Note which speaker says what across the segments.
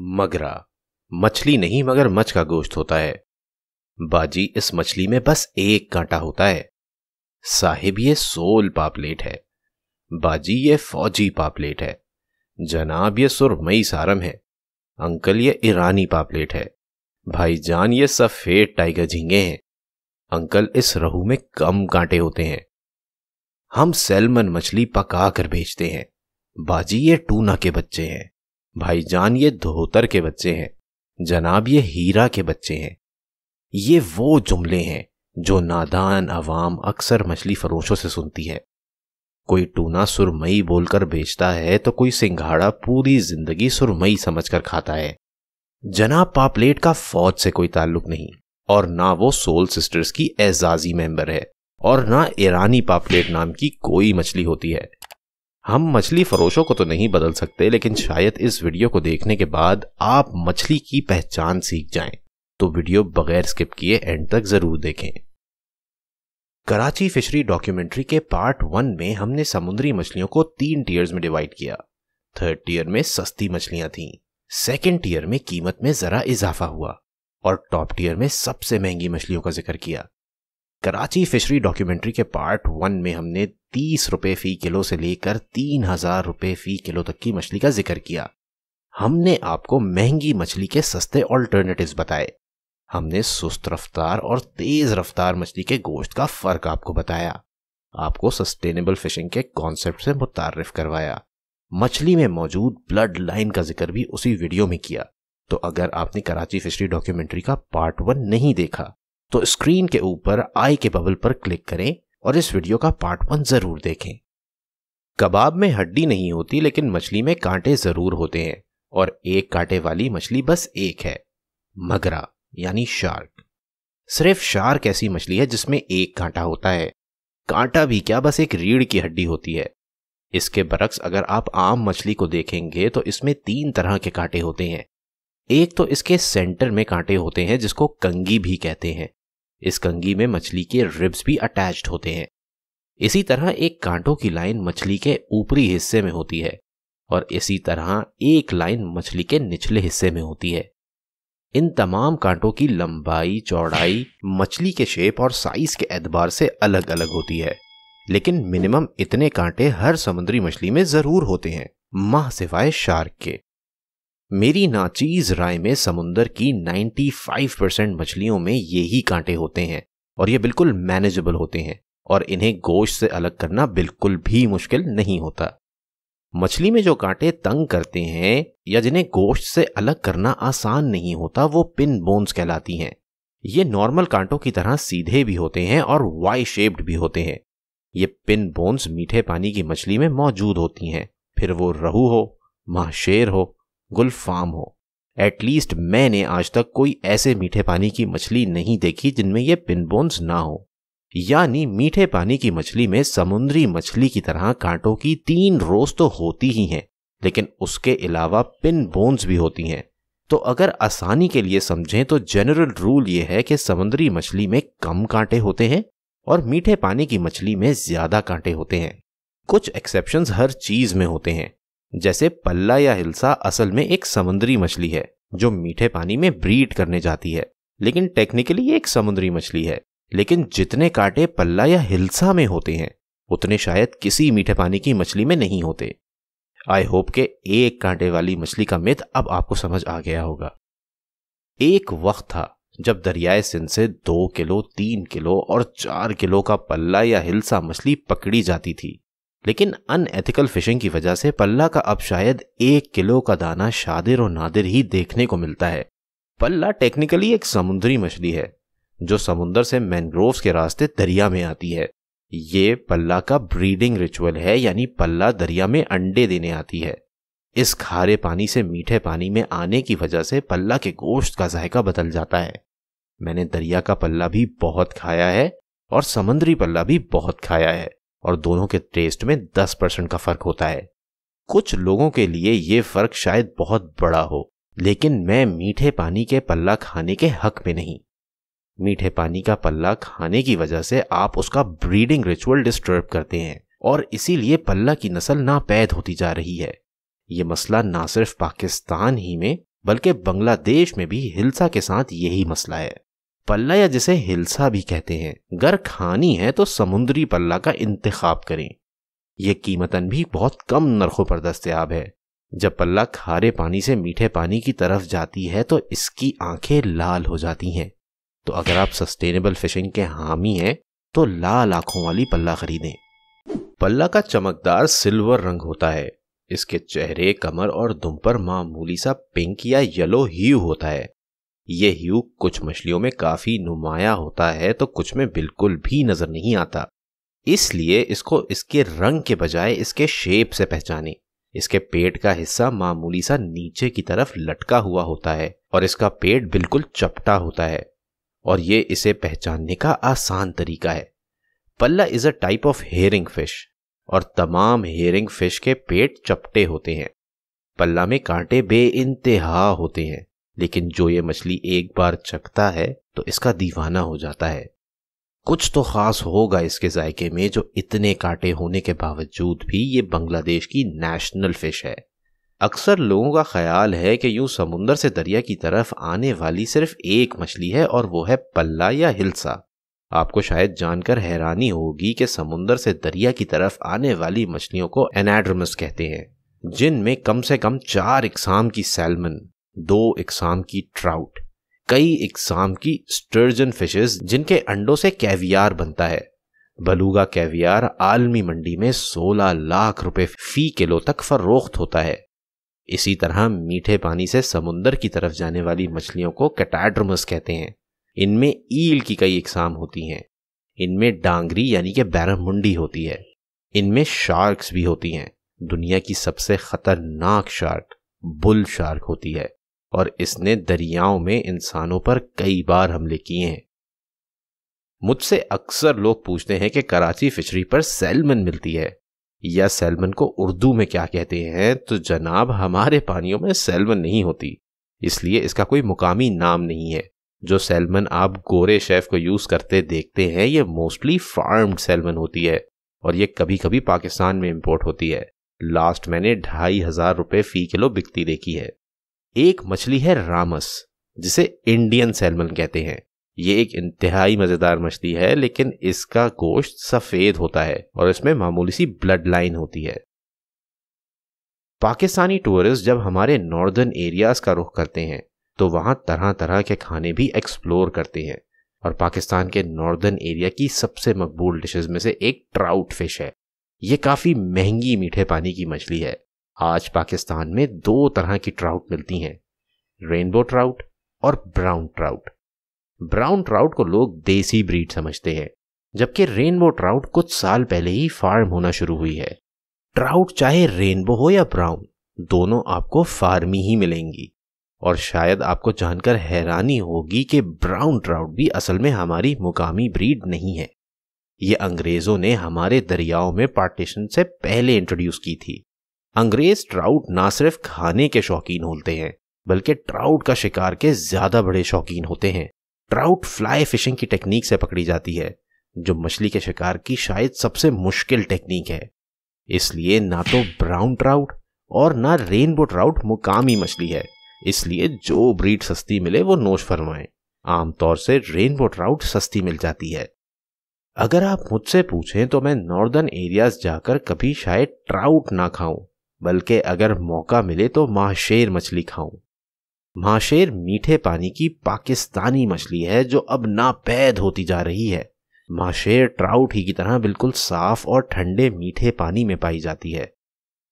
Speaker 1: मगरा मछली नहीं मगर मच का गोश्त होता है बाजी इस मछली में बस एक कांटा होता है साहिब ये सोल पापलेट है बाजी ये फौजी पापलेट है जनाब ये सुरमई सारम है अंकल ये ईरानी पापलेट है भाईजान ये सफ़ेद टाइगर झींगे हैं अंकल इस रहू में कम कांटे होते हैं हम सेलमन मछली पका कर भेजते हैं बाजी ये टूना के बच्चे हैं भाईजान ये धोतर के बच्चे हैं जनाब ये हीरा के बच्चे हैं ये वो जुमले हैं जो नादान अवाम अक्सर मछली फरोशों से सुनती है कोई टूना सुरमई बोलकर बेचता है तो कोई सिंघाड़ा पूरी जिंदगी सुरमई समझकर खाता है जनाब पापलेट का फौज से कोई ताल्लुक नहीं और ना वो सोल सिस्टर्स की एजाजी मेंबर है और ना ईरानी पापलेट नाम की कोई मछली होती है हम मछली फरोशों को तो नहीं बदल सकते लेकिन शायद इस वीडियो को देखने के बाद आप मछली की पहचान सीख जाएं। तो वीडियो बगैर स्किप किए एंड तक जरूर देखें कराची फिशरी डॉक्यूमेंट्री के पार्ट वन में हमने समुद्री मछलियों को तीन टीयर्स में डिवाइड किया थर्ड टीयर में सस्ती मछलियां थीं सेकेंड टीयर में कीमत में जरा इजाफा हुआ और टॉप टीयर में सबसे महंगी मछलियों का जिक्र किया कराची फिशरी डॉक्यूमेंट्री के पार्ट वन में हमने तीस रुपए फ़ी किलो से लेकर तीन हज़ार रुपए फ़ी किलो तक की मछली का जिक्र किया हमने आपको महंगी मछली के सस्ते ऑल्टरनेटिव बताए हमने सुस्त रफ्तार और तेज़ रफ्तार मछली के गोश्त का फ़र्क आपको बताया आपको सस्टेनेबल फिशिंग के कॉन्सेप्ट से मुतारफ करवाया मछली में मौजूद ब्लड लाइन का जिक्र भी उसी वीडियो में किया तो अगर आपने कराची फिशरी डॉक्यूमेंट्री का पार्ट वन नहीं देखा तो स्क्रीन के ऊपर आई के बबल पर क्लिक करें और इस वीडियो का पार्ट वन जरूर देखें कबाब में हड्डी नहीं होती लेकिन मछली में कांटे जरूर होते हैं और एक कांटे वाली मछली बस एक है मगरा यानी शार्क सिर्फ शार्क ऐसी मछली है जिसमें एक कांटा होता है कांटा भी क्या बस एक रीढ़ की हड्डी होती है इसके बरक्स अगर आप आम मछली को देखेंगे तो इसमें तीन तरह के कांटे होते हैं एक तो इसके सेंटर में कांटे होते हैं जिसको कंगी भी कहते हैं इस कंगी में मछली के रिब्स भी अटैच्ड होते हैं इसी तरह एक कांटों की लाइन मछली के ऊपरी हिस्से में होती है और इसी तरह एक लाइन मछली के निचले हिस्से में होती है इन तमाम कांटों की लंबाई चौड़ाई मछली के शेप और साइज के एतबार से अलग अलग होती है लेकिन मिनिमम इतने कांटे हर समुद्री मछली में जरूर होते हैं माह सिवाय शार्क के मेरी नाचीज राय में समुंदर की 95 परसेंट मछलियों में यही कांटे होते हैं और ये बिल्कुल मैनेजेबल होते हैं और इन्हें गोश्त से अलग करना बिल्कुल भी मुश्किल नहीं होता मछली में जो कांटे तंग करते हैं या जिन्हें गोश्त से अलग करना आसान नहीं होता वो पिन बोन्स कहलाती हैं ये नॉर्मल कांटों की तरह सीधे भी होते हैं और वाई शेप्ड भी होते हैं ये पिन बोन्स मीठे पानी की मछली में मौजूद होती हैं फिर वो रहू हो महाशेर हो फार्म हो एटलीस्ट मैंने आज तक कोई ऐसे मीठे पानी की मछली नहीं देखी जिनमें ये पिनबोन्स ना हो यानी मीठे पानी की मछली में समुद्री मछली की तरह कांटों की तीन रोज तो होती ही हैं लेकिन उसके अलावा पिन बोन्स भी होती हैं तो अगर आसानी के लिए समझें तो जनरल रूल ये है कि समुद्री मछली में कम कांटे होते हैं और मीठे पानी की मछली में ज्यादा कांटे होते हैं कुछ एक्सेप्शन हर चीज में होते हैं जैसे पल्ला या हिलसा असल में एक समुद्री मछली है जो मीठे पानी में ब्रीड करने जाती है लेकिन टेक्निकली एक समुद्री मछली है लेकिन जितने कांटे पल्ला या हिलसा में होते हैं उतने शायद किसी मीठे पानी की मछली में नहीं होते आई होप के एक कांटे वाली मछली का मिथ अब आपको समझ आ गया होगा एक वक्त था जब दरियाए सिंध से दो किलो तीन किलो और चार किलो का पल्ला या हिलसा मछली पकड़ी जाती थी लेकिन अनएथिकल फिशिंग की वजह से पल्ला का अब शायद एक किलो का दाना शादिर और नादिर ही देखने को मिलता है पल्ला टेक्निकली एक समुद्री मछली है जो समुन्द्र से मैनग्रोव के रास्ते दरिया में आती है ये पल्ला का ब्रीडिंग रिचुअल है यानी पल्ला दरिया में अंडे देने आती है इस खारे पानी से मीठे पानी में आने की वजह से पल्ला के गोश्त का जायका बदल जाता है मैंने दरिया का पल्ला भी बहुत खाया है और समुद्री पल्ला भी बहुत खाया है और दोनों के टेस्ट में 10 परसेंट का फर्क होता है कुछ लोगों के लिए ये फर्क शायद बहुत बड़ा हो लेकिन मैं मीठे पानी के पल्ला खाने के हक में नहीं मीठे पानी का पल्ला खाने की वजह से आप उसका ब्रीडिंग रिचुअल डिस्टर्ब करते हैं और इसीलिए पल्ला की नस्ल नापैद होती जा रही है ये मसला ना सिर्फ पाकिस्तान ही में बल्कि बांग्लादेश में भी हिलसा के साथ यही मसला है पल्ला या जिसे हिलसा भी कहते हैं अगर खानी है तो समुद्री पल्ला का इंतखाब करें यह कीमतन भी बहुत कम नरखों पर दस्तियाब है जब पल्ला खारे पानी से मीठे पानी की तरफ जाती है तो इसकी आंखें लाल हो जाती हैं तो अगर आप सस्टेनेबल फिशिंग के हामी हैं तो लाल आंखों वाली पल्ला खरीदें पल्ला का चमकदार सिल्वर रंग होता है इसके चेहरे कमर और दुम पर मामूली सा पिंक या येलो ही होता है ये ह्यू कुछ मछलियों में काफ़ी नुमाया होता है तो कुछ में बिल्कुल भी नज़र नहीं आता इसलिए इसको इसके रंग के बजाय इसके शेप से पहचाने इसके पेट का हिस्सा मामूली सा नीचे की तरफ लटका हुआ होता है और इसका पेट बिल्कुल चपटा होता है और ये इसे पहचानने का आसान तरीका है palla is a type of herring fish और तमाम हेरिंग फिश के पेट चपटे होते हैं पल्ला में कांटे बे होते हैं लेकिन जो ये मछली एक बार चखता है तो इसका दीवाना हो जाता है कुछ तो खास होगा इसके जायके में जो इतने कांटे होने के बावजूद भी ये बांग्लादेश की नेशनल फिश है अक्सर लोगों का ख्याल है कि यूं समुंदर से दरिया की तरफ आने वाली सिर्फ एक मछली है और वो है पल्ला या हिलसा आपको शायद जानकर हैरानी होगी कि समुंदर से दरिया की तरफ आने वाली मछलियों को एनाड्रमस कहते हैं जिनमें कम से कम चार इकसाम की सैलमन दो इकसाम की ट्राउट कई इकसाम की स्टर्जन फिशेस जिनके अंडों से कैवियार बनता है बलूगा कैवियार आलमी मंडी में 16 लाख रुपए फी किलो तक फरोख्त होता है इसी तरह मीठे पानी से समुंदर की तरफ जाने वाली मछलियों को कैटाड्रमस कहते हैं इनमें ईल की कई इकसाम होती हैं इनमें डांगरी यानी कि बैरमुंडी होती है इनमें शार्क्स भी होती हैं दुनिया की सबसे खतरनाक शार्क बुल शार्क होती है और इसने दरियाओं में इंसानों पर कई बार हमले किए हैं मुझसे अक्सर लोग पूछते हैं कि कराची फिशरी पर सेलमन मिलती है या सेलमन को उर्दू में क्या कहते हैं तो जनाब हमारे पानियों में सेलमन नहीं होती इसलिए इसका कोई मुकामी नाम नहीं है जो सेलमन आप गोरे शेफ को यूज़ करते देखते हैं ये मोस्टली फार्म सैलमन होती है और ये कभी कभी पाकिस्तान में इम्पोर्ट होती है लास्ट मैंने ढाई हज़ार रुपये फ़ी किलो बिकती देखी है एक मछली है रामस जिसे इंडियन सैलमन कहते हैं ये एक इंतहाई मज़ेदार मछली है लेकिन इसका गोश्त सफ़ेद होता है और इसमें मामूली सी ब्लड लाइन होती है पाकिस्तानी टूरिस्ट जब हमारे नॉर्दर्न एरियाज़ का रुख करते हैं तो वहां तरह तरह के खाने भी एक्सप्लोर करते हैं और पाकिस्तान के नॉर्दर्न एरिया की सबसे मकबूल डिशेज में से एक ट्राउट फिश है ये काफ़ी महंगी मीठे पानी की मछली है आज पाकिस्तान में दो तरह की ट्राउट मिलती हैं रेनबो ट्राउट और ब्राउन ट्राउट ब्राउन ट्राउट को लोग देसी ब्रीड समझते हैं जबकि रेनबो ट्राउट कुछ साल पहले ही फार्म होना शुरू हुई है ट्राउट चाहे रेनबो हो या ब्राउन दोनों आपको फार्मी ही मिलेंगी और शायद आपको जानकर हैरानी होगी कि ब्राउन ट्राउट भी असल में हमारी मुकामी ब्रीड नहीं है ये अंग्रेज़ों ने हमारे दरियाओं में पार्टीशन से पहले इंट्रोड्यूस की थी अंग्रेज ट्राउट ना सिर्फ खाने के शौकीन होते हैं बल्कि ट्राउट का शिकार के ज्यादा बड़े शौकीन होते हैं ट्राउट फ्लाई फिशिंग की टेक्निक से पकड़ी जाती है जो मछली के शिकार की शायद सबसे मुश्किल टेक्निक है इसलिए ना तो ब्राउन ट्राउट और ना रेनबो ट्राउट मुकामी मछली है इसलिए जो ब्रीड सस्ती मिले वो नोश फरमाए आमतौर से रेनबो ट्राउट सस्ती मिल जाती है अगर आप मुझसे पूछें तो मैं नॉर्दर्न एरियाज जाकर कभी शायद ट्राउट ना खाऊं बल्कि अगर मौका मिले तो महाशेर मछली खाऊं महाशेर मीठे पानी की पाकिस्तानी मछली है जो अब नापैद होती जा रही है महाशेर ट्राउट ही की तरह बिल्कुल साफ और ठंडे मीठे पानी में पाई जाती है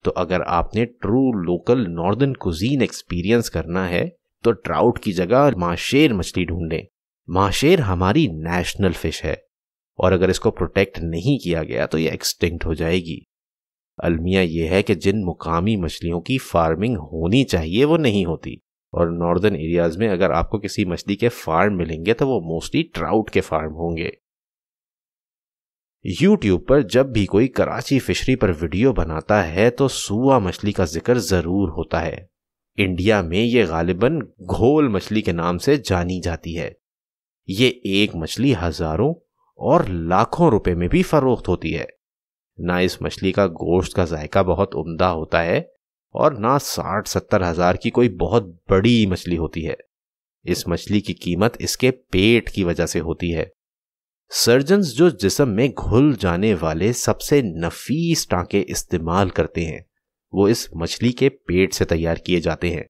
Speaker 1: तो अगर आपने true local northern cuisine experience करना है तो ट्राउट की जगह महाशेर मछली ढूंढें महाशेर हमारी नेशनल फिश है और अगर इसको प्रोटेक्ट नहीं किया गया तो यह एक्सटिंक्ट हो जाएगी अलमिया ये है कि जिन मुकामी मछलियों की फार्मिंग होनी चाहिए वो नहीं होती और नॉर्दर्न एरियाज़ में अगर आपको किसी मछली के फार्म मिलेंगे तो वो मोस्टली ट्राउट के फार्म होंगे यूट्यूब पर जब भी कोई कराची फिशरी पर वीडियो बनाता है तो सुआ मछली का जिक्र ज़रूर होता है इंडिया में ये गालिबन घोल मछली के नाम से जानी जाती है ये एक मछली हज़ारों और लाखों रुपए में भी फरोख्त होती है ना इस मछली का गोश्त का जायका बहुत उम्दा होता है और ना साठ सत्तर हजार की कोई बहुत बड़ी मछली होती है इस मछली की कीमत इसके पेट की वजह से होती है सर्जन जो जिसम में घुल जाने वाले सबसे नफीस टांके इस्तेमाल करते हैं वो इस मछली के पेट से तैयार किए जाते हैं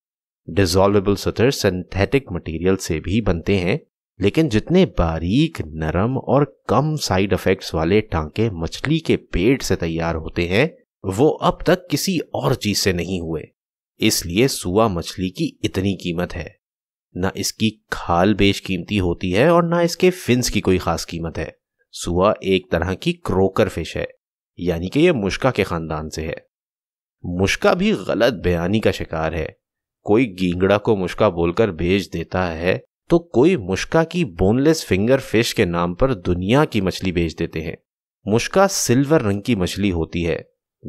Speaker 1: डिजॉल्वेबल सतह सिंथेटिक मटेरियल से भी बनते हैं लेकिन जितने बारीक नरम और कम साइड इफेक्ट्स वाले टांके मछली के पेट से तैयार होते हैं वो अब तक किसी और चीज से नहीं हुए इसलिए सुआ मछली की इतनी कीमत है ना इसकी खाल बेश कीमती होती है और ना इसके फिन्स की कोई खास कीमत है सुआ एक तरह की क्रोकर फिश है यानी कि यह मुश्का के खानदान से है मुश्का भी गलत बयानी का शिकार है कोई गींगड़ा को मुश्का बोलकर भेज देता है तो कोई मुश्का की बोनलेस फिंगर फिश के नाम पर दुनिया की मछली बेच देते हैं मुश्का सिल्वर रंग की मछली होती है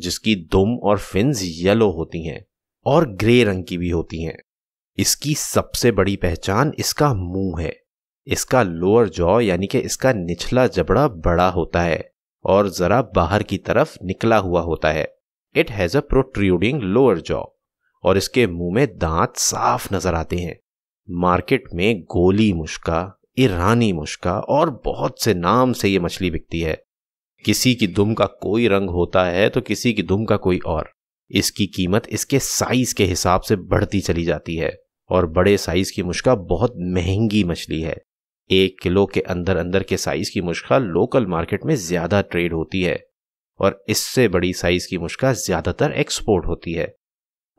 Speaker 1: जिसकी दुम और फिन्स येलो होती हैं और ग्रे रंग की भी होती हैं इसकी सबसे बड़ी पहचान इसका मुंह है इसका लोअर जॉ यानी कि इसका निचला जबड़ा बड़ा होता है और जरा बाहर की तरफ निकला हुआ होता है it has a protruding lower jaw और इसके मुंह में दांत साफ नजर आते हैं मार्केट में गोली मुश्का ईरानी मुश्का और बहुत से नाम से ये मछली बिकती है किसी की दुम का कोई रंग होता है तो किसी की दुम का कोई और इसकी कीमत इसके साइज के हिसाब से बढ़ती चली जाती है और बड़े साइज की मुश्का बहुत महंगी मछली है एक किलो के अंदर अंदर के साइज की मुश्का लोकल मार्केट में ज्यादा ट्रेड होती है और इससे बड़ी साइज की मुश्का ज्यादातर एक्सपोर्ट होती है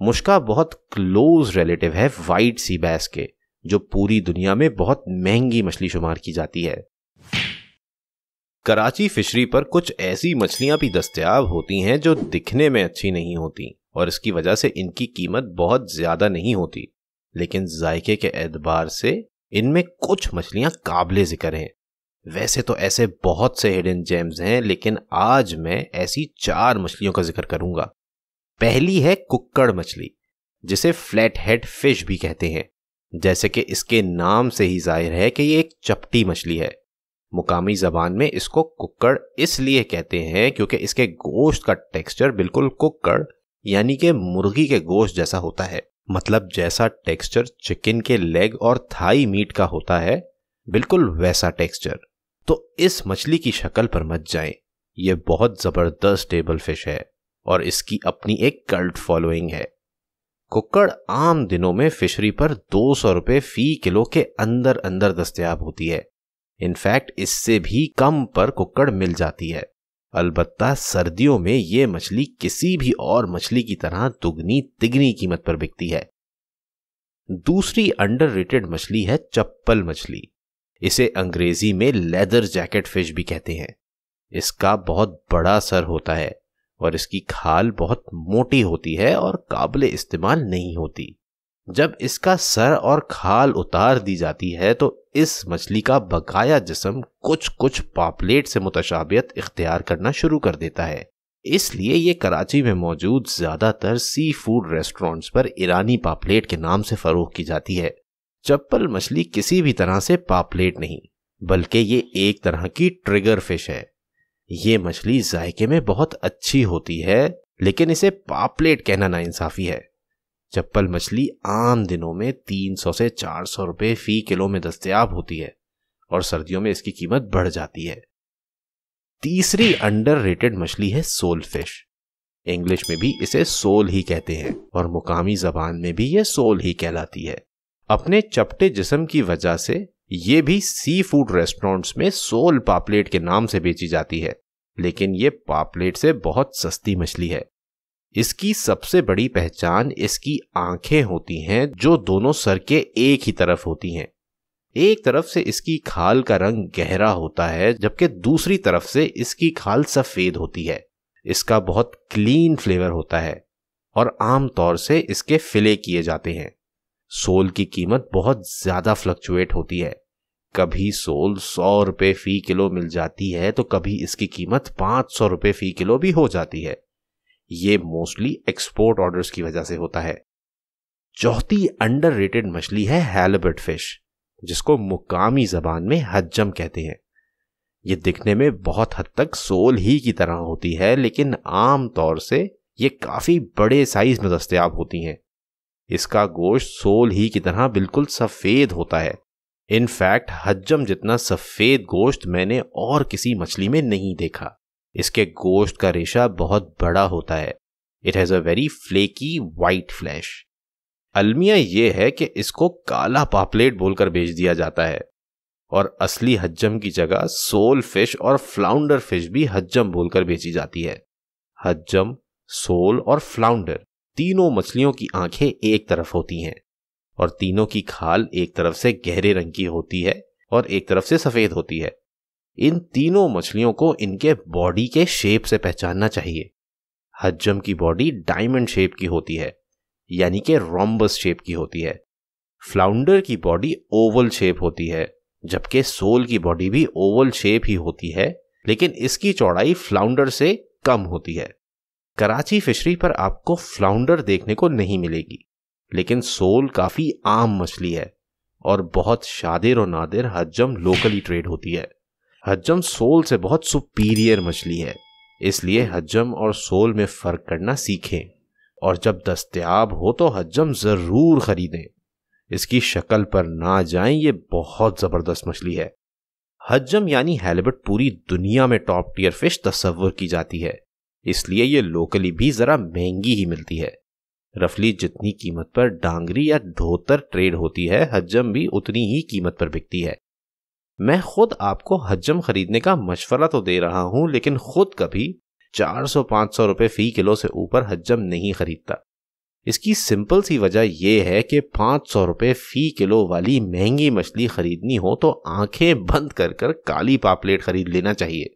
Speaker 1: मुश्का बहुत क्लोज रिलेटिव है वाइट सी बैस के जो पूरी दुनिया में बहुत महंगी मछली शुमार की जाती है कराची फिशरी पर कुछ ऐसी मछलियां भी दस्तियाब होती हैं जो दिखने में अच्छी नहीं होती और इसकी वजह से इनकी कीमत बहुत ज़्यादा नहीं होती लेकिन जायके के एतबार से इनमें कुछ मछलियां काबिल जिक्र हैं वैसे तो ऐसे बहुत से हिडन जेम्स हैं लेकिन आज मैं ऐसी चार मछलियों का जिक्र करूंगा पहली है कुक्कड़ मछली जिसे फ्लैट हेड फिश भी कहते हैं जैसे कि इसके नाम से ही जाहिर है कि ये एक चपटी मछली है मुकामी जबान में इसको कुक्कड़ इसलिए कहते हैं क्योंकि इसके गोश्त का टेक्सचर बिल्कुल कुक्कड़ यानी कि मुर्गी के गोश्त जैसा होता है मतलब जैसा टेक्सचर चिकन के लेग और थाई मीट का होता है बिल्कुल वैसा टेक्सचर तो इस मछली की शक्ल पर मत जाएं यह बहुत ज़बरदस्त टेबल फिश है और इसकी अपनी एक कल्ट फॉलोइंग है कुक्कड़ आम दिनों में फिशरी पर दो सौ रुपए फी किलो के अंदर अंदर दस्तियाब होती है इनफैक्ट इससे भी कम पर कुक्कड़ मिल जाती है अलबत्ता सर्दियों में ये मछली किसी भी और मछली की तरह दुगनी तिगनी कीमत पर बिकती है दूसरी अंडर रेटेड मछली है चप्पल मछली इसे अंग्रेजी में लेदर जैकेट फिश भी कहते हैं इसका बहुत बड़ा सर होता है और इसकी खाल बहुत मोटी होती है और काबिल इस्तेमाल नहीं होती जब इसका सर और खाल उतार दी जाती है तो इस मछली का बकाया जिसम कुछ कुछ पापलेट से मुतशाबियत इख्तियार करना शुरू कर देता है इसलिए ये कराची में मौजूद ज़्यादातर सी फूड रेस्टोरेंट्स पर ईरानी पापलेट के नाम से फरोख की जाती है चप्पल मछली किसी भी तरह से पापलेट नहीं बल्कि ये एक तरह की ट्रिगर फिश है ये मछली जायके में बहुत अच्छी होती है लेकिन इसे पापलेट कहना ना इंसाफी है चप्पल मछली आम दिनों में 300 से 400 रुपए फी किलो में दस्तियाब होती है और सर्दियों में इसकी कीमत बढ़ जाती है तीसरी अंडर रेटेड मछली है सोल फिश इंग्लिश में भी इसे सोल ही कहते हैं और मुकामी जबान में भी यह सोल ही कहलाती है अपने चपटे जिसम की वजह से ये भी सी फूड रेस्टोरेंट्स में सोल पापलेट के नाम से बेची जाती है लेकिन ये पापलेट से बहुत सस्ती मछली है इसकी सबसे बड़ी पहचान इसकी आंखें होती हैं जो दोनों सर के एक ही तरफ होती हैं एक तरफ से इसकी खाल का रंग गहरा होता है जबकि दूसरी तरफ से इसकी खाल सफ़ेद होती है इसका बहुत क्लीन फ्लेवर होता है और आमतौर से इसके फिले किए जाते हैं सोल की कीमत बहुत ज्यादा फ्लक्चुएट होती है कभी सोल सौ रुपये फी किलो मिल जाती है तो कभी इसकी कीमत पाँच सौ रुपये फी किलो भी हो जाती है ये मोस्टली एक्सपोर्ट ऑर्डर्स की वजह से होता है चौथी अंडर रेटेड मछली है हेलबर्ट फिश जिसको मुकामी जबान में हजम कहते हैं ये दिखने में बहुत हद तक सोल ही की तरह होती है लेकिन आम तौर से ये काफ़ी बड़े साइज में दस्तियाब होती हैं इसका गोश्त सोल ही की तरह बिल्कुल सफ़ेद होता है इनफैक्ट हजम जितना सफ़ेद गोश्त मैंने और किसी मछली में नहीं देखा इसके गोश्त का रेशा बहुत बड़ा होता है it has a very flaky white flesh अलमिया ये है कि इसको काला पापलेट बोलकर बेच दिया जाता है और असली हजम की जगह सोल फिश और फ्लाउंडर फिश भी हजम बोलकर बेची जाती है हजम सोल और फ्लाउंडर तीनों मछलियों की आंखें एक तरफ होती हैं और तीनों की खाल एक तरफ से गहरे रंग की होती है और एक तरफ से सफेद होती है इन तीनों मछलियों को इनके बॉडी के शेप से पहचानना चाहिए हजम की बॉडी डायमंड शेप की होती है यानी कि रोम्बस शेप की होती है फ्लाउंडर की बॉडी ओवल शेप होती है जबकि सोल की बॉडी भी ओवल शेप ही होती है लेकिन इसकी चौड़ाई फ्लाउंडर से कम होती है कराची फिशरी पर आपको फ्लाउंडर देखने को नहीं मिलेगी लेकिन सोल काफ़ी आम मछली है और बहुत शादिर और नादिर हजम लोकली ट्रेड होती है हजम सोल से बहुत सुपीरियर मछली है इसलिए हजम और सोल में फ़र्क करना सीखें और जब दस्तियाब हो तो हजम ज़रूर ख़रीदें इसकी शक्ल पर ना जाएं ये बहुत ज़बरदस्त मछली है हजम यानी हेलबट पूरी दुनिया में टॉप टीयर फिश तस्वर की जाती है इसलिए ये लोकली भी ज़रा महंगी ही मिलती है रफली जितनी कीमत पर डांगरी या ढोतर ट्रेड होती है हजम भी उतनी ही कीमत पर बिकती है मैं खुद आपको हजम खरीदने का मशवरा तो दे रहा हूं लेकिन खुद कभी 400-500 रुपए फी किलो से ऊपर हजम नहीं खरीदता इसकी सिंपल सी वजह यह है कि 500 रुपए फी किलो वाली महंगी मछली खरीदनी हो तो आंखें बंद कर कर काली पापलेट खरीद लेना चाहिए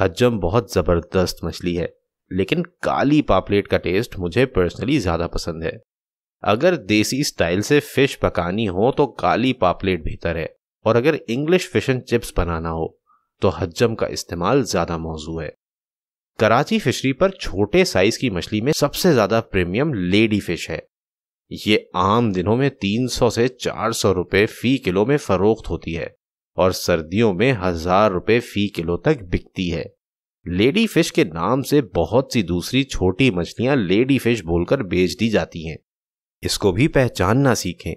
Speaker 1: हजम बहुत ज़बरदस्त मछली है लेकिन काली पापलेट का टेस्ट मुझे पर्सनली ज़्यादा पसंद है अगर देसी स्टाइल से फिश पकानी हो तो काली पापलेट बेहतर है और अगर इंग्लिश फिश एंड चिप्स बनाना हो तो हजम का इस्तेमाल ज़्यादा मौजू है कराची फिशरी पर छोटे साइज की मछली में सबसे ज़्यादा प्रीमियम लेडी फिश है ये आम दिनों में 300 से 400 रुपए फी किलो में फरोख्त होती है और सर्दियों में हजार रुपए फी किलो तक बिकती है लेडी फिश के नाम से बहुत सी दूसरी छोटी मछलियां लेडी फिश बोलकर बेच दी जाती हैं इसको भी पहचानना सीखें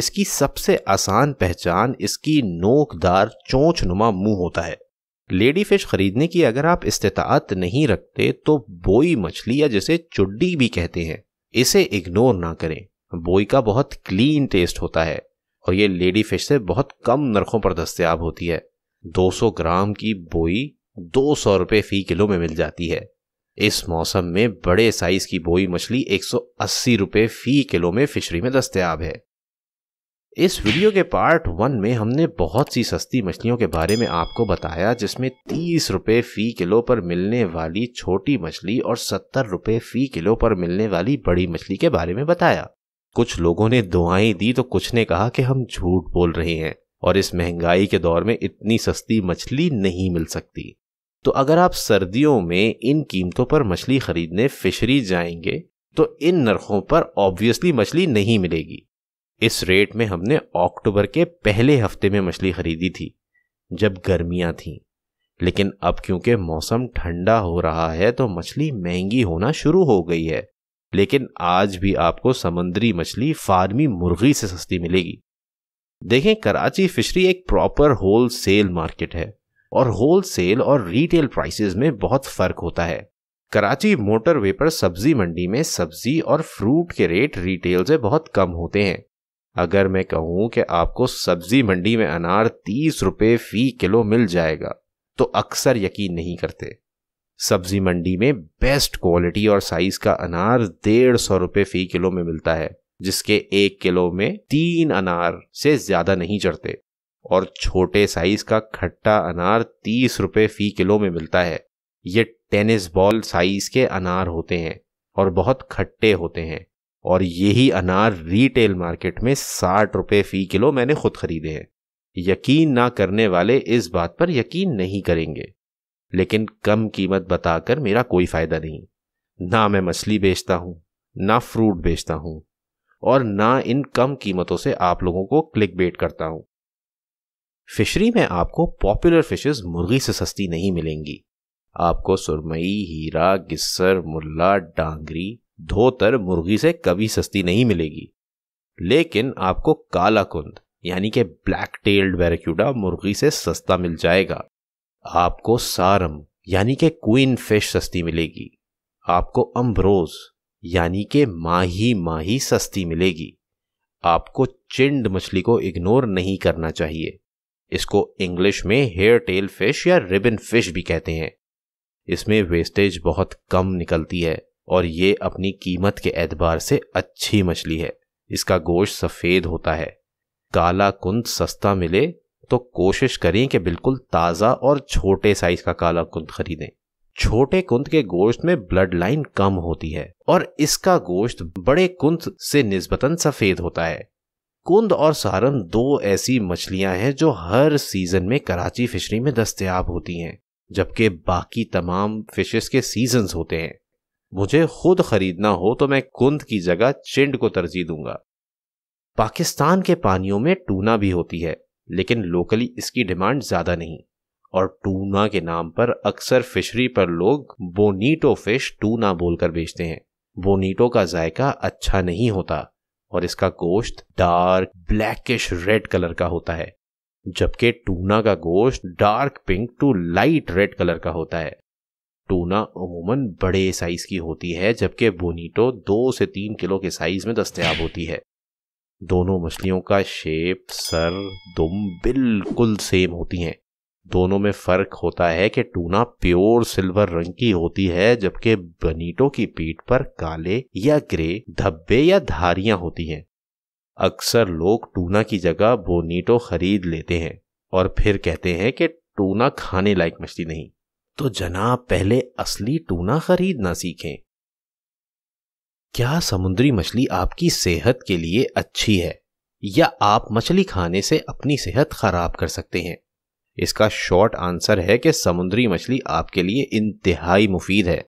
Speaker 1: इसकी सबसे आसान पहचान इसकी नोकदार चोंच नुमा मुंह होता है लेडी फिश खरीदने की अगर आप इस्तेत नहीं रखते तो बोई मछली या जिसे चुड्डी भी कहते हैं इसे इग्नोर ना करें बोई का बहुत क्लीन टेस्ट होता है और ये लेडी फिश से बहुत कम नरखों पर दस्तियाब होती है 200 ग्राम की बोई दो सौ फी किलो में मिल जाती है इस मौसम में बड़े साइज की बोई मछली 180 रुपए फी किलो में फिशरी में दस्तियाब है इस वीडियो के पार्ट वन में हमने बहुत सी सस्ती मछलियों के बारे में आपको बताया जिसमें तीस रुपए फी किलो पर मिलने वाली छोटी मछली और सत्तर रुपए फी किलो पर मिलने वाली बड़ी मछली के बारे में बताया कुछ लोगों ने दुआएं दी तो कुछ ने कहा कि हम झूठ बोल रहे हैं और इस महंगाई के दौर में इतनी सस्ती मछली नहीं मिल सकती तो अगर आप सर्दियों में इन कीमतों पर मछली खरीदने फिशरी जाएंगे तो इन नरखों पर ऑब्वियसली मछली नहीं मिलेगी इस रेट में हमने अक्टूबर के पहले हफ्ते में मछली खरीदी थी जब गर्मियां थीं लेकिन अब क्योंकि मौसम ठंडा हो रहा है तो मछली महंगी होना शुरू हो गई है लेकिन आज भी आपको समुद्री मछली फार्मी मुर्गी से सस्ती मिलेगी देखें कराची फिशरी एक प्रॉपर होल सेल मार्केट है और होल सेल और रिटेल प्राइसेस में बहुत फर्क होता है कराची मोटर वे पर सब्जी मंडी में सब्जी और फ्रूट के रेट रिटेल से बहुत कम होते हैं अगर मैं कहूं कि आपको सब्जी मंडी में अनार तीस रुपये फी किलो मिल जाएगा तो अक्सर यकीन नहीं करते सब्जी मंडी में बेस्ट क्वालिटी और साइज का अनार डेढ़ सौ रुपए फी किलो में मिलता है जिसके एक किलो में तीन अनार से ज्यादा नहीं चढ़ते और छोटे साइज का खट्टा अनार तीस रुपए फी किलो में मिलता है ये टेनिस बॉल साइज के अनार होते हैं और बहुत खट्टे होते हैं और यही अनार रीटेल मार्केट में साठ रुपए फी किलो मैंने खुद खरीदे हैं यकीन ना करने वाले इस बात पर यकीन नहीं करेंगे लेकिन कम कीमत बताकर मेरा कोई फ़ायदा नहीं ना मैं मछली बेचता हूँ ना फ्रूट बेचता हूँ और ना इन कम कीमतों से आप लोगों को क्लिक बेट करता हूँ फिशरी में आपको पॉपुलर फिशेस मुर्गी से सस्ती नहीं मिलेंगी आपको सुरमई हीरा गिस्सर मुल्ला डांगरी धोतर मुर्गी से कभी सस्ती नहीं मिलेगी लेकिन आपको काला कुंद यानी कि ब्लैक टेल्ड बैरक्यूडा मुर्गी से सस्ता मिल जाएगा आपको सारम यानी के क्वीन फिश सस्ती मिलेगी आपको अम्ब्रोज यानी के माही माही सस्ती मिलेगी आपको चिंड मछली को इग्नोर नहीं करना चाहिए इसको इंग्लिश में हेयर टेल फिश या रिबन फिश भी कहते हैं इसमें वेस्टेज बहुत कम निकलती है और ये अपनी कीमत के एतबार से अच्छी मछली है इसका गोश्त सफ़ेद होता है काला कुंद सस्ता मिले तो कोशिश करें कि बिल्कुल ताज़ा और छोटे साइज का काला कुंद खरीदें छोटे कुंद के गोश्त में ब्लड लाइन कम होती है और इसका गोश्त बड़े कुंद से नस्बता सफ़ेद होता है कुंद और सारन दो ऐसी मछलियां हैं जो हर सीज़न में कराची फिशरी में दस्तियाब होती हैं जबकि बाकी तमाम फिशेस के सीजन्स होते हैं मुझे खुद खरीदना हो तो मैं कुंद की जगह चिंड को तरजीह दूंगा पाकिस्तान के पानियों में टूना भी होती है लेकिन लोकली इसकी डिमांड ज़्यादा नहीं और टूना के नाम पर अक्सर फिशरी पर लोग बोनीटो फिश टूना बोलकर बेचते हैं बोनीटो का जायका अच्छा नहीं होता और इसका गोश्त डार्क ब्लैकिश रेड कलर का होता है जबकि टूना का गोश्त dark pink to light red colour का होता है टूना अमूमन बड़े साइज की होती है जबकि बोनीटो दो से तीन किलो के साइज में दस्तियाब होती है दोनों मछलियों का शेप सर दुम बिल्कुल सेम होती हैं दोनों में फर्क होता है कि टूना प्योर सिल्वर रंग की होती है जबकि बनीटो की पीठ पर काले या ग्रे धब्बे या धारियां होती हैं अक्सर लोग टूना की जगह बोनीटो खरीद लेते हैं और फिर कहते हैं कि टूना खाने लायक मछली नहीं तो जनाब पहले असली टूना खरीदना सीखें क्या समुद्री मछली आपकी सेहत के लिए अच्छी है या आप मछली खाने से अपनी सेहत खराब कर सकते हैं इसका शॉर्ट आंसर है कि समुद्री मछली आपके लिए इंतहाई मुफीद है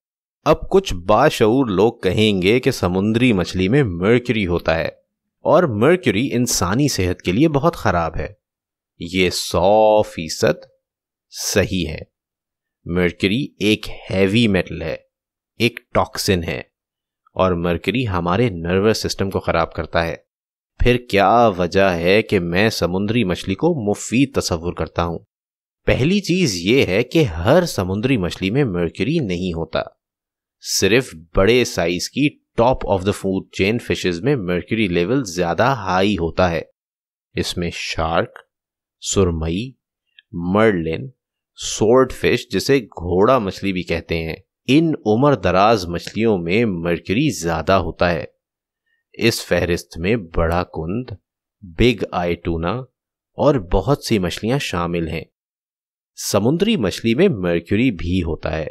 Speaker 1: अब कुछ बाशूर लोग कहेंगे कि समुद्री मछली में मर्क्यूरी होता है और मर्क्यूरी इंसानी सेहत के लिए बहुत ख़राब है ये सौ फीसद सही है मर्क्यूरी एक हैवी मेटल है एक टॉक्सिन है और मरकरी हमारे नर्वस सिस्टम को ख़राब करता है फिर क्या वजह है कि मैं समुद्री मछली को मुफीद तस्वुर करता हूं पहली चीज़ ये है कि हर समुद्री मछली में मर्क्यूरी नहीं होता सिर्फ बड़े साइज की top of the food chain fishes में मर्क्यूरी लेवल ज़्यादा हाई होता है इसमें शार्क सुरमई मर्लिन सोर्ड फिश जिसे घोड़ा मछली भी कहते हैं इन उम्र दराज मछलियों में मर्करी ज़्यादा होता है इस फहरिस्त में बड़ा कुंद बिग आई टूना और बहुत सी मछलियां शामिल हैं समुद्री मछली में मर्क्यूरी भी होता है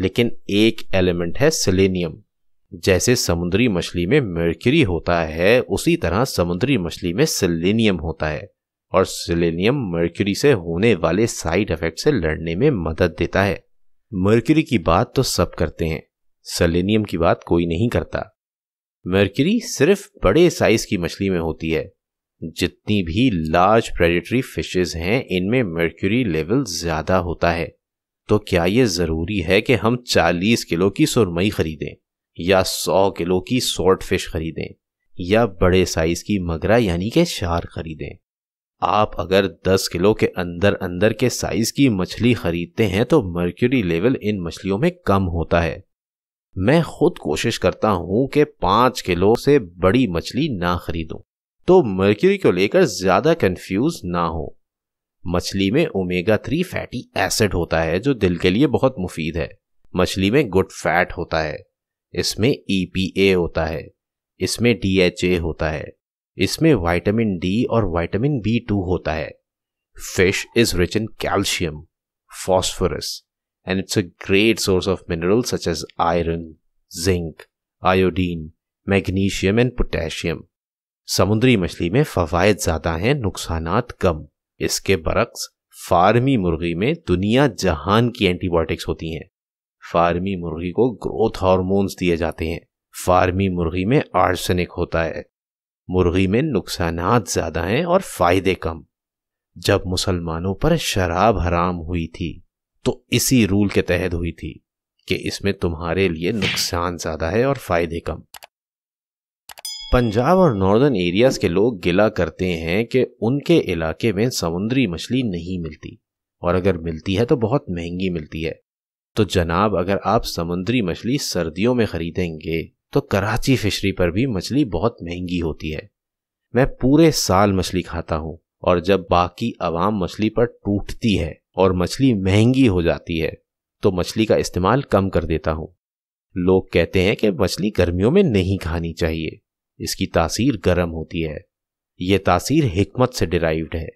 Speaker 1: लेकिन एक एलिमेंट है सिलेनियम जैसे समुद्री मछली में मर्क्यूरी होता है उसी तरह समुद्री मछली में सिलेनियम होता है और सिलेनियम मर्क्यूरी से होने वाले साइड इफेक्ट से लड़ने में मदद देता है मर्क्यूरी की बात तो सब करते हैं सेलेनियम की बात कोई नहीं करता मर्क्यूरी सिर्फ बड़े साइज की मछली में होती है जितनी भी लार्ज प्रेडेटरी फिशेज हैं इनमें मर्क्यूरी लेवल ज़्यादा होता है तो क्या ये ज़रूरी है कि हम 40 किलो की सुरमई खरीदें या 100 किलो की सॉल्ट फिश खरीदें या बड़े साइज़ की मगरा यानी के शार खरीदें आप अगर 10 किलो के अंदर अंदर के साइज की मछली खरीदते हैं तो मर्क्यूरी लेवल इन मछलियों में कम होता है मैं खुद कोशिश करता हूं कि 5 किलो से बड़ी मछली ना खरीदूं तो मर्क्यूरी को लेकर ज्यादा कंफ्यूज ना हो मछली में ओमेगा थ्री फैटी एसिड होता है जो दिल के लिए बहुत मुफीद है मछली में गुड फैट होता है इसमें ई e होता है इसमें डी होता है इसमें वाइटामिन डी और वाइटामिन बी टू होता है fish is rich in calcium phosphorus and it's a great source of mineral such as iron zinc iodine magnesium and potassium समुद्री मछली में फवायद ज्यादा हैं नुकसान कम इसके बरक्स फार्मी मुर्गी में दुनिया जहान की एंटीबायोटिक्स होती हैं फार्मी मुर्गी को ग्रोथ हार्मोन्स दिए जाते हैं फार्मी मुर्गी में आर्सेनिक होता है मुर्गी में नुकसान ज़्यादा हैं और फ़ायदे कम जब मुसलमानों पर शराब हराम हुई थी तो इसी रूल के तहत हुई थी कि इसमें तुम्हारे लिए नुकसान ज़्यादा है और फ़ायदे कम पंजाब और नॉर्दर्न एरियाज़ के लोग गिला करते हैं कि उनके इलाके में समुद्री मछली नहीं मिलती और अगर मिलती है तो बहुत महंगी मिलती है तो जनाब अगर आप समुद्री मछली सर्दियों में ख़रीदेंगे तो कराची फिशरी पर भी मछली बहुत महंगी होती है मैं पूरे साल मछली खाता हूँ और जब बाकी आवाम मछली पर टूटती है और मछली महंगी हो जाती है तो मछली का इस्तेमाल कम कर देता हूँ लोग कहते हैं कि मछली गर्मियों में नहीं खानी चाहिए इसकी तासीर गर्म होती है ये तासीर हिकमत से डिराइव्ड है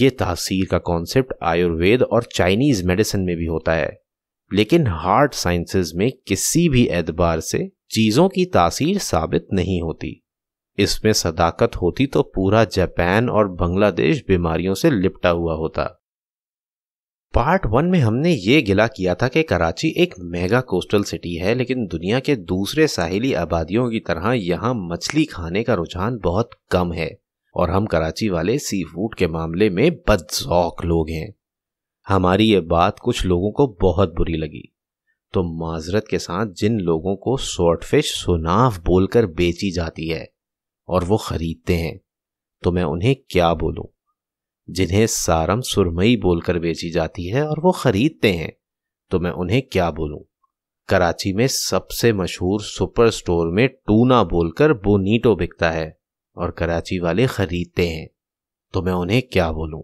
Speaker 1: ये तासीर का कॉन्सेप्ट आयुर्वेद और चाइनीज मेडिसिन में भी होता है लेकिन हार्ट साइंसेज में किसी भी एतबार से चीज़ों की तासीर साबित नहीं होती इसमें सदाकत होती तो पूरा जापान और बांग्लादेश बीमारियों से लिपटा हुआ होता पार्ट वन में हमने ये गिला किया था कि कराची एक मेगा कोस्टल सिटी है लेकिन दुनिया के दूसरे साहिली आबादियों की तरह यहाँ मछली खाने का रुझान बहुत कम है और हम कराची वाले सी फूड के मामले में बदजौक लोग हैं हमारी ये बात कुछ लोगों को बहुत बुरी लगी तो माजरत के साथ जिन लोगों को शॉर्टफिश सुनाफ बोलकर बेची जाती है और वो ख़रीदते हैं तो मैं उन्हें क्या बोलूं जिन्हें सारम सुरमई बोलकर बेची जाती है और वो ख़रीदते हैं तो मैं उन्हें क्या बोलूं कराची में सबसे मशहूर सुपर स्टोर में टूना बोलकर बोनीटो बिकता है और कराची वाले ख़रीदते हैं तो मैं उन्हें क्या बोलूं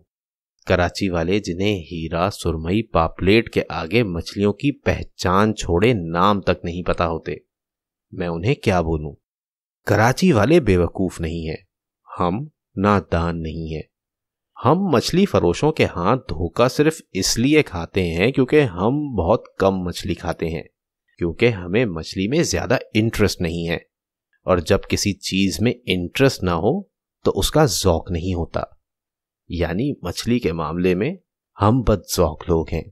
Speaker 1: कराची वाले जिन्हें हीरा सुरमई पापलेट के आगे मछलियों की पहचान छोड़े नाम तक नहीं पता होते मैं उन्हें क्या बोलूं कराची वाले बेवकूफ नहीं है हम नादान नहीं है हम मछली फरोशों के हाथ धोखा सिर्फ इसलिए खाते हैं क्योंकि हम बहुत कम मछली खाते हैं क्योंकि हमें मछली में ज़्यादा इंटरेस्ट नहीं है और जब किसी चीज़ में इंटरेस्ट ना हो तो उसका जौक नहीं होता यानी मछली के मामले में हम बदजौक लोग हैं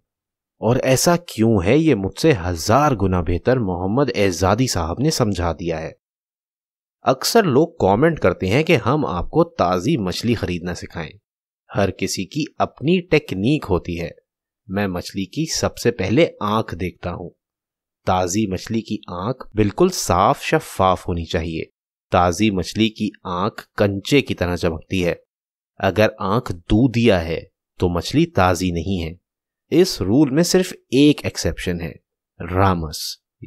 Speaker 1: और ऐसा क्यों है ये मुझसे हजार गुना बेहतर मोहम्मद एजादी साहब ने समझा दिया है अक्सर लोग कमेंट करते हैं कि हम आपको ताज़ी मछली खरीदना सिखाएं हर किसी की अपनी टेक्निक होती है मैं मछली की सबसे पहले आंख देखता हूं ताज़ी मछली की आंख बिल्कुल साफ शफाफ होनी चाहिए ताज़ी मछली की आंख कंचे की तरह चमकती है अगर आंख दू दिया है तो मछली ताजी नहीं है इस रूल में सिर्फ एक एक्सेप्शन है रामस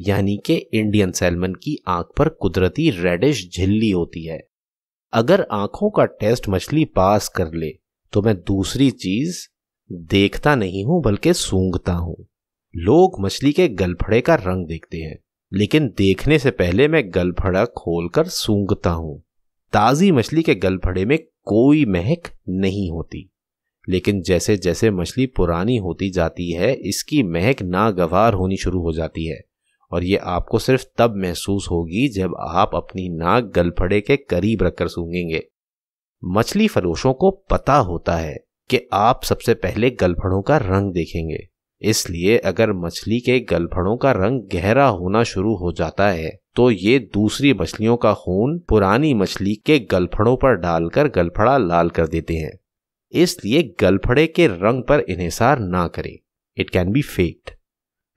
Speaker 1: यानी कि इंडियन सैलमन की आंख पर कुदरती रेडिश झिल्ली होती है अगर आंखों का टेस्ट मछली पास कर ले तो मैं दूसरी चीज देखता नहीं हूं बल्कि सूंघता हूं लोग मछली के गलफड़े का रंग देखते हैं लेकिन देखने से पहले मैं गलफड़ा खोलकर सूंघता हूं ताज़ी मछली के गलफड़े में कोई महक नहीं होती लेकिन जैसे जैसे मछली पुरानी होती जाती है इसकी महक नागवार होनी शुरू हो जाती है और ये आपको सिर्फ तब महसूस होगी जब आप अपनी नाक गलफड़े के करीब रखकर सूंघेंगे मछली फरोशों को पता होता है कि आप सबसे पहले गलफड़ों का रंग देखेंगे इसलिए अगर मछली के गलफड़ों का रंग गहरा होना शुरू हो जाता है तो ये दूसरी मछलियों का खून पुरानी मछली के गलफड़ों पर डालकर गलफड़ा लाल कर देते हैं इसलिए गलफड़े के रंग पर इन्हिसार ना करें इट कैन बी फेक्ड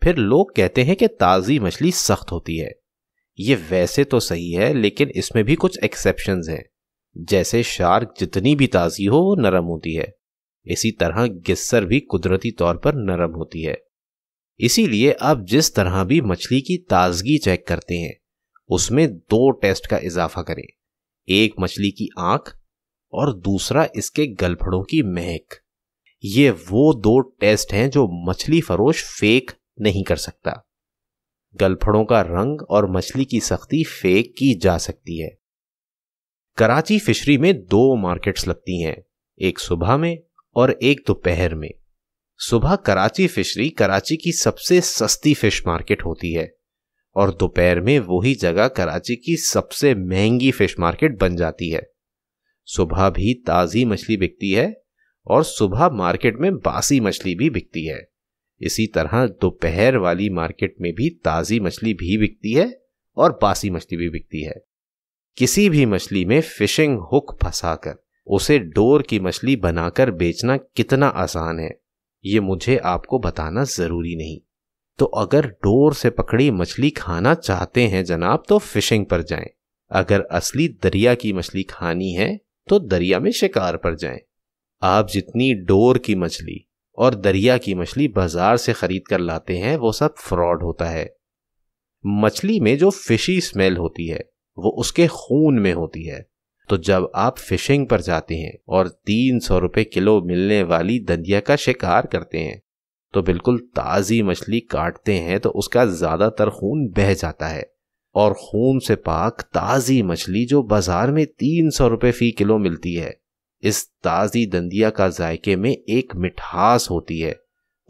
Speaker 1: फिर लोग कहते हैं कि ताज़ी मछली सख्त होती है ये वैसे तो सही है लेकिन इसमें भी कुछ एक्सेप्शन हैं जैसे शार्क जितनी भी ताज़ी हो वो नरम होती है इसी तरह गिस्सर भी कुदरती तौर पर नरम होती है इसीलिए आप जिस तरह भी मछली की ताजगी चेक करते हैं उसमें दो टेस्ट का इजाफा करें एक मछली की आंख और दूसरा इसके गलफड़ों की महक ये वो दो टेस्ट हैं जो मछली फरोश फेक नहीं कर सकता गलफड़ों का रंग और मछली की सख्ती फेक की जा सकती है कराची फिशरी में दो मार्केट्स लगती हैं एक सुबह में और एक दोपहर में सुबह कराची फिशरी कराची की सबसे सस्ती फिश मार्केट होती है और दोपहर में वही जगह कराची की सबसे महंगी फिश मार्केट बन जाती है सुबह भी ताज़ी मछली बिकती है और सुबह मार्केट में बासी मछली भी बिकती है इसी तरह दोपहर वाली मार्केट में भी ताज़ी मछली भी बिकती है और बासी मछली भी बिकती है किसी भी मछली में फिशिंग हुक फंसाकर उसे डोर की मछली बनाकर बेचना कितना आसान है ये मुझे आपको बताना ज़रूरी नहीं तो अगर डोर से पकड़ी मछली खाना चाहते हैं जनाब तो फिशिंग पर जाएं। अगर असली दरिया की मछली खानी है तो दरिया में शिकार पर जाएं। आप जितनी डोर की मछली और दरिया की मछली बाजार से खरीद कर लाते हैं वो सब फ्रॉड होता है मछली में जो फिशी स्मेल होती है वो उसके खून में होती है तो जब आप फिशिंग पर जाते हैं और तीन सौ रुपये किलो मिलने वाली दरिया का शिकार करते हैं तो बिल्कुल ताज़ी मछली काटते हैं तो उसका ज़्यादातर खून बह जाता है और खून से पाक ताज़ी मछली जो बाज़ार में तीन सौ रुपये फ़ी किलो मिलती है इस ताज़ी दंदिया का जायके में एक मिठास होती है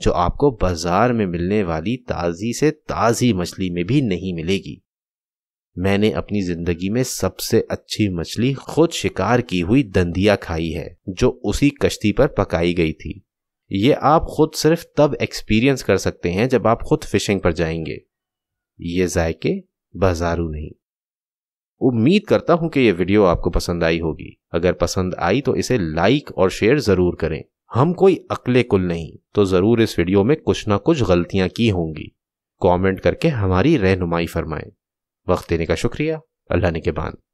Speaker 1: जो आपको बाज़ार में मिलने वाली ताज़ी से ताज़ी मछली में भी नहीं मिलेगी मैंने अपनी ज़िंदगी में सबसे अच्छी मछली खुद शिकार की हुई दंदिया खाई है जो उसी कश्ती पर पकाई गई थी ये आप खुद सिर्फ तब एक्सपीरियंस कर सकते हैं जब आप खुद फिशिंग पर जाएंगे ये जायके बाजारू नहीं उम्मीद करता हूं कि यह वीडियो आपको पसंद आई होगी अगर पसंद आई तो इसे लाइक और शेयर जरूर करें हम कोई अकले कुल नहीं तो जरूर इस वीडियो में कुछ ना कुछ गलतियां की होंगी कमेंट करके हमारी रहनुमाई फरमाएं वक्त देने का शुक्रिया अल्लाह ने के बाद